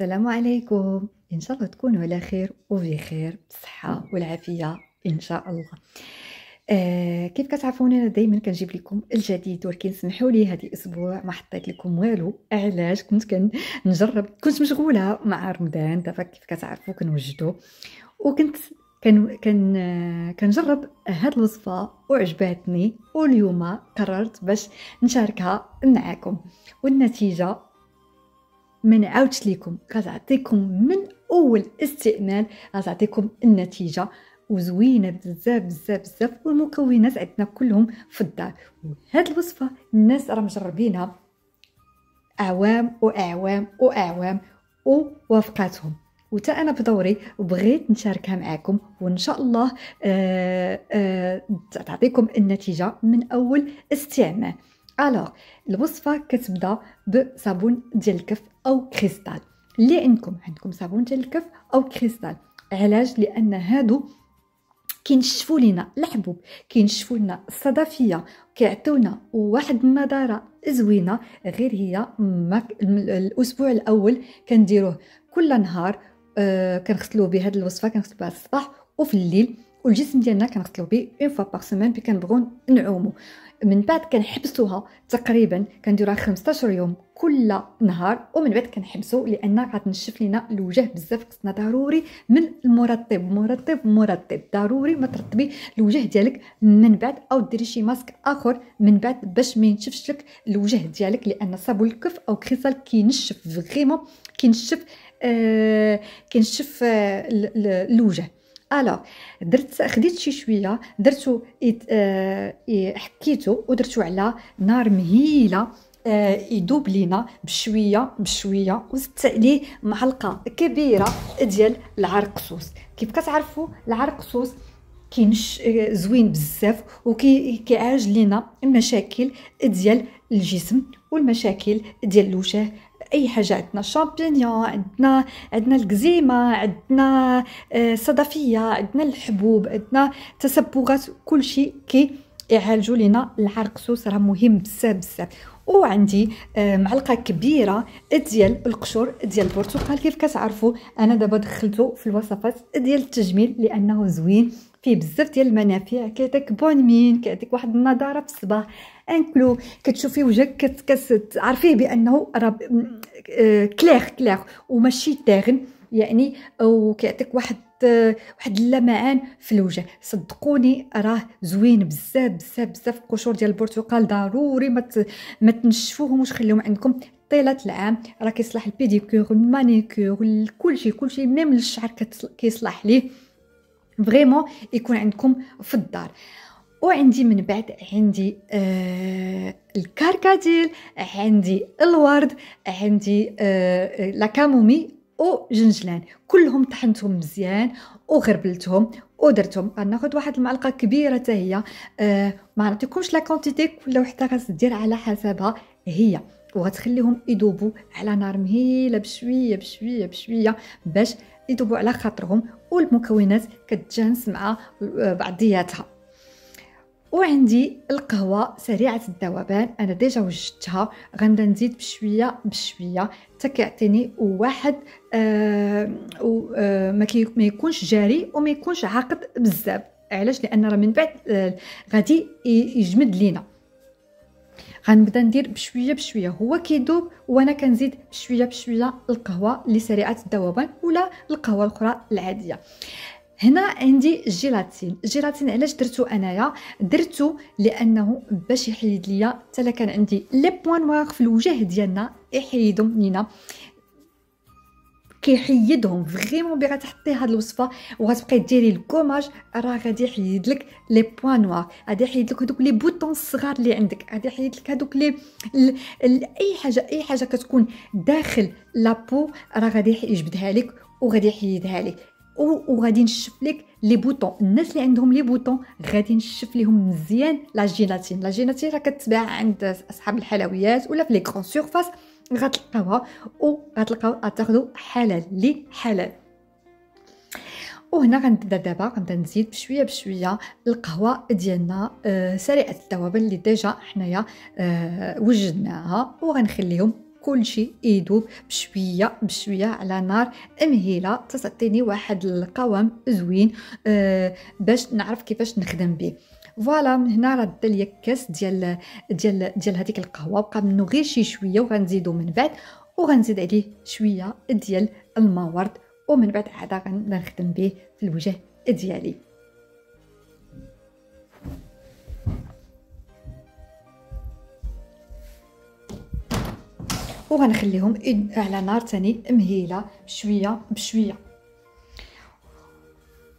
السلام عليكم ان شاء الله تكونوا على خير خير بالصحه والعافيه ان شاء الله آه كيف كتعرفون انا دائما كنجيب لكم الجديد ولكن سمحوا لي هذا الاسبوع ما حطيت لكم والو علاش كنت كنجرب كنت مشغوله مع رمضان دابا كيف كتعرفوا كنوجدوا وكنت كان كان كنجرب هاد الوصفه وعجباتني واليوم قررت باش نشاركها معكم والنتيجه ما نعاودش ليكم كتعطيكم من اول استعمال غتعطيكم النتيجه وزوينه بزاف بزاف بزاف والمكونات عندنا كلهم في الدار وهاد الوصفه الناس راه مجربينها اعوام واعوام واعوام ووافقاتهم وتا انا بدوري بغيت نشاركها معاكم وان شاء الله آآ آه، آه، تعطيكم النتيجه من اول استعمال الوغ الوصفه كتبدا بصابون ديال الكف او كريستال اللي عندكم عندكم صابون ديال الكف او كريستال علاش لان هادو كينشفوا لينا الحبوب كينشفوا لنا الصدفيه كيعطيونا واحد النضاره زوينه غير هي مك... الاسبوع الاول كنديروه كل نهار آه كنغسلو بهاد الوصفه كنغسلو بها الصباح وفي الليل والجسم ديالنا كنغسلو به اون فوا باغ سيمين بي كنبغو نعومو من بعد كنحبسوها تقريبا كنديروها 15 يوم كل نهار ومن بعد كنحبسو لان غتنشف لينا الوجه بزاف خصنا ضروري من المرطب مرطب مرطب ضروري ما ترطبي الوجه ديالك من بعد او ديري شي ماسك اخر من بعد باش ما ينشفش لك الوجه ديالك لان صابون الكف او كريسال كينشف فريمون كينشف آه آه الوجه الوغ درت خديت شي شويه درتو إت... آه، حكيتو ودرتو على نار مهيله آه، يدوب لينا بشويه بشويه وزدت عليه معلقه كبيره ديال العرقسوس كيف كتعرفوا العرقسوس كينش آه، زوين بزاف وكيعالج لينا المشاكل ديال الجسم والمشاكل ديال الوجه اي حاجه عندنا الشامبينيون عندنا عندنا القزيمه عندنا الصدفيه آه، عندنا الحبوب عندنا تسبغات كل شيء كي يعالجوا لنا العرق سوس راه مهم بزاف بزاف وعندي آه، معلقه كبيره ديال القشور ديال البرتقال كيف كتعرفوا انا دابا دخلته في الوصفات ديال التجميل لانه زوين فيه بزاف ديال المنافع كيعطيك بون مين كيعطيك واحد النضاره في الصباح انكلو كتشوفي وجهك كتعرفيه بانه راه كليغ كليغ وماشي تاغن يعني وكيعطيك واحد آه، واحد اللمعان في الوجه صدقوني راه زوين بزاف بزاف بزاف القشور ديال البرتقال ضروري ما ما تنشفوهم واش خليهم عندكم طيله العام راه كيصلح البيديكور المانيكور كلشي كلشي ميم الشعر كيصلح ليه فريمون يكون عندكم في الدار وعندي من بعد عندي آه الكركديل عندي الورد عندي آه لاكامومي جنجلان كلهم طحنتهم مزيان وغربلتهم ودرتهم ناخذ واحد المعلقه كبيره حتى هي آه ما نعطيكمش لا كونتيتي كل وحده غتدير على حسبها هي وغتخليهم يذوبوا على نار مهيله بشويه بشويه بشويه باش يدوبوا على خاطرهم والمكونات كتجانس مع آه، بعضياتها وعندي القهوة سريعة الذوبان أنا ديجا وجدتها غنبدا نزيد بشوية بشوية حتى كيعطيني واحد آه آه ما يكونش جاري وما يكونش عاقد بزاف علاش لأن راه من بعد آه غادي يجمد لينا غنبدا ندير بشويه بشويه هو كيذوب وانا كنزيد بشويه بشويه القهوه اللي سريعه الذوبان ولا القهوه الاخرى العاديه هنا عندي جيلاتين جيلاتين علاش درتو انايا درتو لانه باش يحيد ليا حتى كان عندي لي بوين نوار في الوجه ديالنا يحيدو منينا كيحيدهم فريمون بغا تحطي هاد الوصفه وغتبقاي ديري الكوماج راه غادي يحيد لك لي بوان نوار غادي يحيد لك هذوك لي بوطون الصغار اللي عندك غادي يحيد لك هذوك لي اي حاجه اي حاجه كتكون داخل لابو راه غادي يجبدها لك وغادي يحيدها لك وغادي نشف لك لي بوطون الناس اللي عندهم لي بوطون غادي نشف ليهم مزيان لا جيلاتين لا جيلاتين راه كتباع عند اصحاب الحلويات ولا في لي كرون سيرفاس غتلقاوها وغتلقاو تاخذوا حلال لي حلال وهنا غنبدا دابا غنبدا نزيد بشويه بشويه القهوه ديالنا آه سريعه التوابل اللي ديجا حنايا آه وجدناها وغنخليهم كلشي يذوب بشويه بشويه على نار مهيله تعطيني واحد القوام زوين آه باش نعرف كيفاش نخدم به فوالا من هنا راه دا ليا كاس ديال ديال ديال هذيك القهوه بقى منه غير شي شويه وغنزيدو من بعد وغنزيد عليه شويه ديال الماء ورد ومن بعد عاد غنخدم به في الوجه ديالي وغنخليهم على نار ثاني مهيله بشويه بشويه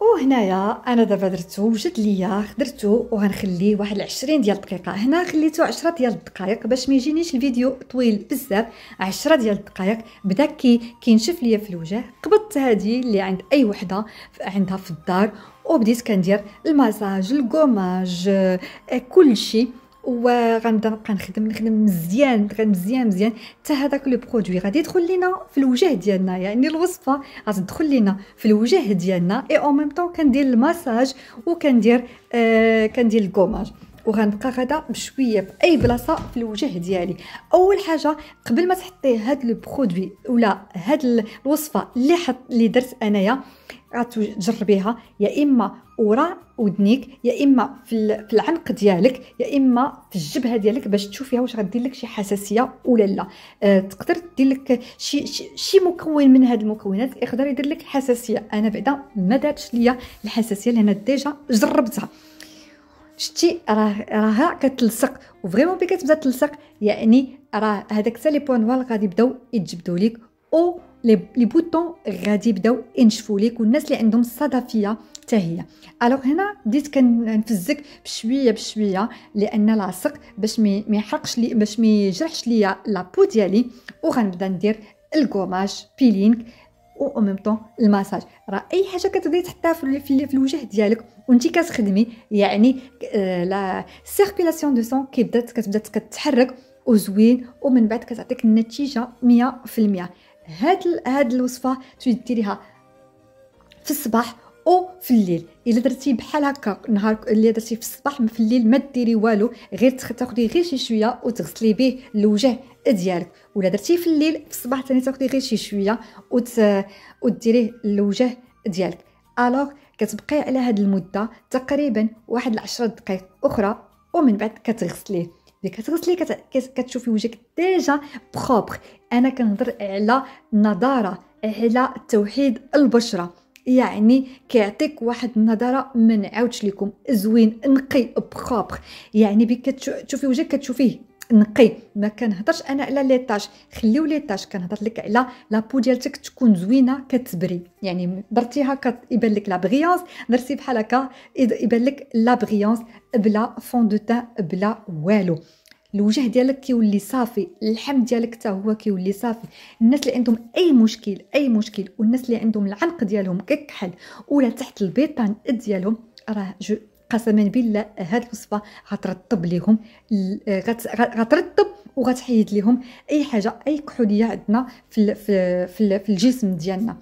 وهنايا انا دابا درتو وجد ليا خدرتو وغنخليه واحد 20 ديال الدقيقه هنا خليته 10 ديال الدقائق باش ما يجينيش الفيديو طويل بزاف 10 ديال الدقائق بدا كي كينشف ليا في الوجه قبضت هذه اللي عند اي وحده عندها في الدار وبديت كندير المساج الكوماج آه، كل شيء وغنبدا نبقى نخدم نخدم مزيان مزيان مزيان حتى هذاك لو برودوي غادي يدخل لينا في الوجه ديالنا يعني الوصفه غتدخل لينا في الوجه ديالنا اي او ميم طون كندير المساج وكندير آه كندير الكوماج وغنبقى غدا بشويه اي بلاصه في الوجه ديالي اول حاجه قبل ما تحطي هاد لو برودوي ولا هاد الوصفه اللي حط اللي درت انايا غتجربيها يا اما وراء ودنيك يا اما في, في العنق ديالك يا اما في الجبهه ديالك باش تشوفيها واش غدير لك شي حساسيه ولا لا أه تقدر دير لك شي, شي شي مكون من هاد المكونات يقدر يدير لك حساسيه انا بعدا ما داتش ليا الحساسيه لان ديجا جربتها شتي راه راها كتلصق وفريمون ملي كتبدا تلصق يعني راه هذاك حتى لي بوان غادي يبداو يتجبدوا ليك او لي بوتون غادي يبداو ينشفوا ليك والناس اللي عندهم الصدفيه حتى هي الوغ هنا بديت كنفزك بشويه بشويه لان لاصق باش ما يحرقش لي باش ما يجرحش ليا لابو ديالي وغنبدا ندير الكوماج بيلينغ او ميم طون الماساج راه اي حاجه كتبداي تحطها في, في, الوجه ديالك وانت كتخدمي يعني لا سيركيلاسيون دو سون كيبدا كتبدا كتحرك وزوين ومن بعد كتعطيك النتيجه 100% هاد هاد الوصفه تديريها في الصباح او في الليل الا درتي بحال هكا نهار اللي درتي في الصباح في الليل ما ديري والو غير تاخدي غير شي شويه وتغسلي به الوجه ديالك ولا درتي في الليل في الصباح ثاني تاخدي غير شي شويه وت... وديريه الوجه ديالك الوغ كتبقاي على هاد المده تقريبا واحد العشرة دقائق اخرى ومن بعد كتغسليه ملي كتغسلي كت... كتشوفي وجهك ديجا بروبر انا كنهضر على النضاره على توحيد البشره يعني كيعطيك واحد النضاره ما نعاودش لكم زوين نقي بروبر يعني بك كتشوفي وجهك كتشوفيه نقي ما كنهضرش انا على لي طاج خليو لي طاج كنهضر لك على لابو ديالتك تكون زوينه كتبري يعني درتيها كيبان لك لا بغيونس درتي بحال هكا يبان لك لا بغيونس بلا فون دو تان بلا والو الوجه ديالك كيولي صافي اللحم ديالك حتى هو كيولي صافي الناس اللي عندهم اي مشكل اي مشكل والناس اللي عندهم العنق ديالهم ككحل ولا تحت البيطان ديالهم راه جو قسما بالله هاد الوصفه غترطب ليهم آه، غترطب وغتحيد ليهم اي حاجه اي كحوليه عندنا في في في, الجسم ديالنا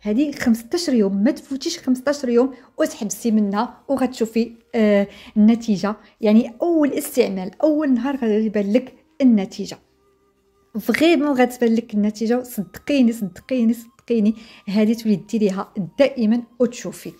هذه 15 يوم ما تفوتيش 15 يوم وتحبسي منها وغتشوفي آه النتيجه يعني اول استعمال اول نهار غيبان لك النتيجه فريمون غتبان لك النتيجه صدقيني صدقيني صدقيني هذه تولي ديريها دائما وتشوفي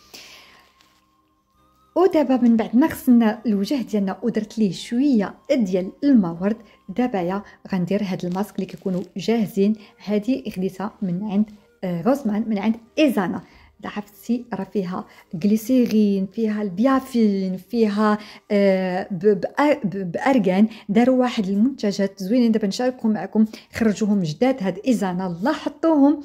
ودابا من بعد ما غسلنا الوجه ديالنا ودرت ليه شويه ديال الماء ورد دابايا غندير هاد الماسك اللي كيكونوا جاهزين هادي خديتها من عند آه، غوزمان من عند ايزانا عرفتي راه فيها غليسيرين فيها البيافين فيها آه، بارغان داروا واحد المنتجات زوينين دابا نشاركهم معكم خرجوهم جداد هاد ايزانا الله حطوهم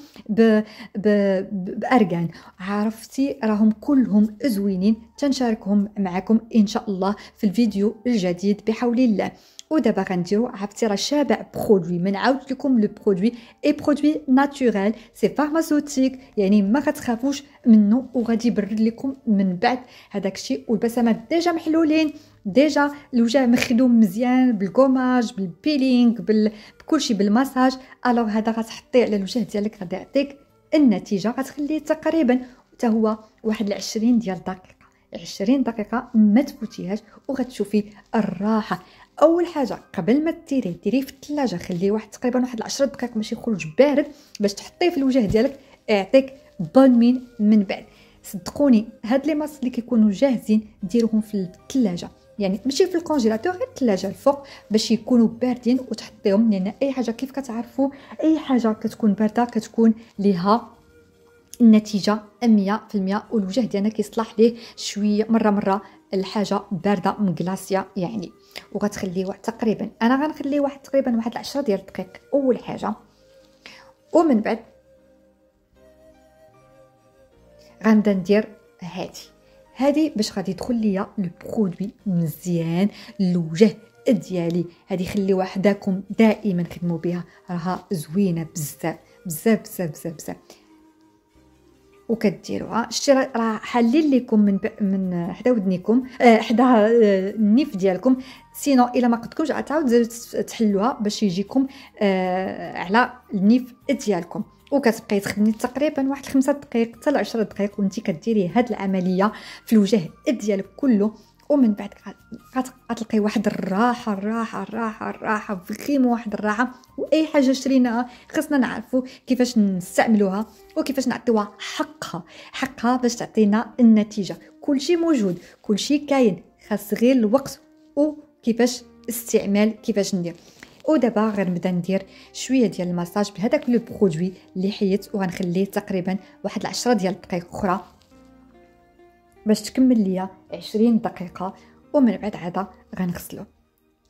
بارغان عرفتي راهم كلهم زوينين تنشاركهم معكم ان شاء الله في الفيديو الجديد بحول الله ودابا غنديرو عرفتي راه شابع برودوي من عاود لكم لو برودوي اي برودوي ناتوريل سي فارماسوتيك يعني ما غتخافوش منه وغادي يبرد لكم من بعد هذاك الشيء والبسامات ديجا محلولين ديجا الوجه مخدوم مزيان بالكوماج بالبيلينغ بال... بكلشي بالمساج الوغ هذا غتحطيه على الوجه ديالك غادي يعطيك النتيجه غتخليه تقريبا حتى هو واحد 20 ديال الدقيقه 20 دقيقة ما تفوتيهاش وغتشوفي الراحة اول حاجه قبل ما ديريه ديريه في الثلاجه خليه واحد تقريبا واحد 10 دقائق باش يخرج بارد باش تحطيه في الوجه ديالك يعطيك مين من بعد صدقوني هاد لي ماسك اللي كيكونوا جاهزين ديروهم في الثلاجه يعني ماشي في الكونجيلاتور غير الثلاجه الفوق باش يكونوا باردين وتحطيهم لان اي حاجه كيف كتعرفوا اي حاجه كتكون بارده كتكون ليها النتيجه 100% والوجه ديالنا كيصلح ليه شويه مره مره الحاجه بارده مقلاصيه يعني وغتخليه واحد تقريبا انا غنخليه واحد تقريبا واحد 10 ديال الدقيق اول حاجه ومن بعد غنبدا ندير هادي هادي باش غادي يدخل ليا برودوي مزيان للوجه ديالي هادي خلي وحداكم دائما خدموا بها راها زوينه بزاف بزاف بزاف بزاف بزاف وكديروها شتي راه حلل لكم من ب... من حدا ودنيكم آه، حدا آه، النيف ديالكم سينو الا ما قدكمش عاود تحلوها باش يجيكم آه، على النيف ديالكم وكتبقاي تخدمي تقريبا واحد خمسة دقائق حتى 10 دقائق وانت كديري هاد العمليه في الوجه ديالك كله ومن بعد غتلقاي واحد الراحه الراحه الراحه الراحه في الخيمه واحد الراحه واي حاجه شريناها خصنا نعرفوا كيفاش نستعملوها وكيفاش نعطيوها حقها حقها باش تعطينا النتيجه كلشي موجود كلشي كاين خاص غير الوقت وكيفاش استعمال كيفاش ندير ودابا غنبدا ندير شويه ديال المساج بهذاك لو برودوي اللي حيت وغنخليه تقريبا واحد العشرة ديال الدقائق اخرى باش تكمل ليا 20 دقيقه ومن بعد عاد غنغسلو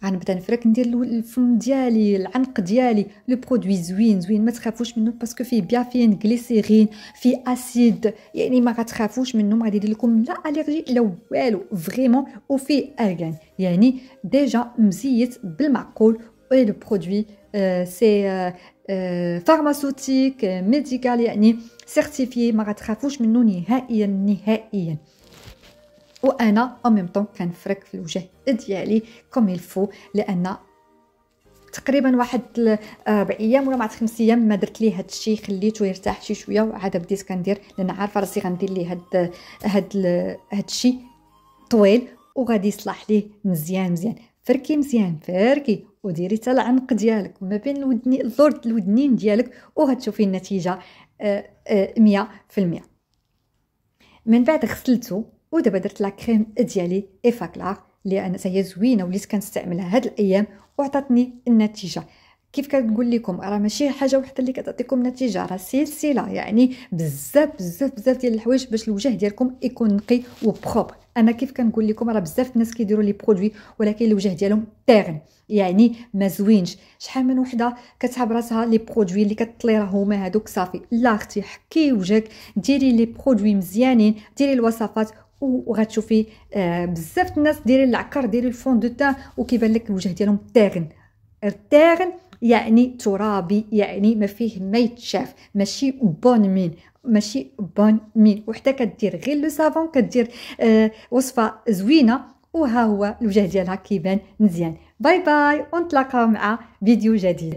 غنبدا نفرك ندير الفم ديالي العنق ديالي لو برودوي زوين زوين ما تخافوش منه باسكو فيه بيافين غليسيرين فيه اسيد يعني ما غتخافوش منه ما غادي لكم لا اليرجي لا والو فريمون وفيه ارغان يعني ديجا مزيت بالمعقول اي لو برودوي سي فارماسوتيك ميديكال يعني سيرتيفي ما غتخافوش منه نهائيا نهائيا وانا اوميم طون كنفرك في الوجه ديالي كوم الفو لان تقريبا واحد اربع آه، ايام ولا مع خمس ايام ما درت ليه هذا الشيء خليته يرتاح شي شويه وعاد بديت كندير لان عارفه راسي غندير ليه هاد هاد هاد الشيء طويل وغادي يصلح ليه مزيان مزيان فركي مزيان فركي وديري حتى العنق ديالك ما بين الودني الزرد الودنين ديالك وغتشوفي النتيجه 100% آه، آه، من بعد غسلته ودابا درت لا كريم ديالي ايفاكلار اللي انا هي زوينه وليت كنستعملها هاد الايام وعطاتني النتيجه كيف كنقول لكم راه ماشي حاجه وحده اللي كتعطيكم نتيجه راه سلسله يعني بزاف بزاف بزاف ديال الحوايج باش الوجه ديالكم يكون نقي وبروبر انا كيف كنقول لكم راه بزاف الناس كيديروا لي برودوي ولكن الوجه ديالهم تاغن يعني ما زوينش شحال من وحده كتعب راسها لي برودوي اللي كتطلي هما هادوك صافي لا اختي حكي وجهك ديري لي برودوي مزيانين ديري الوصفات وغتشوفي آه، بزاف الناس دايرين العكر دايرين الفون دو تان وكيبان لك الوجه ديالهم تاغن التاغن يعني ترابي يعني ما فيه ما يتشاف ماشي بون مين ماشي بون مين وحتى كدير غير لو سافون كدير آه وصفه زوينه وها هو الوجه ديالها كيبان مزيان باي باي ونتلاقاو مع فيديو جديد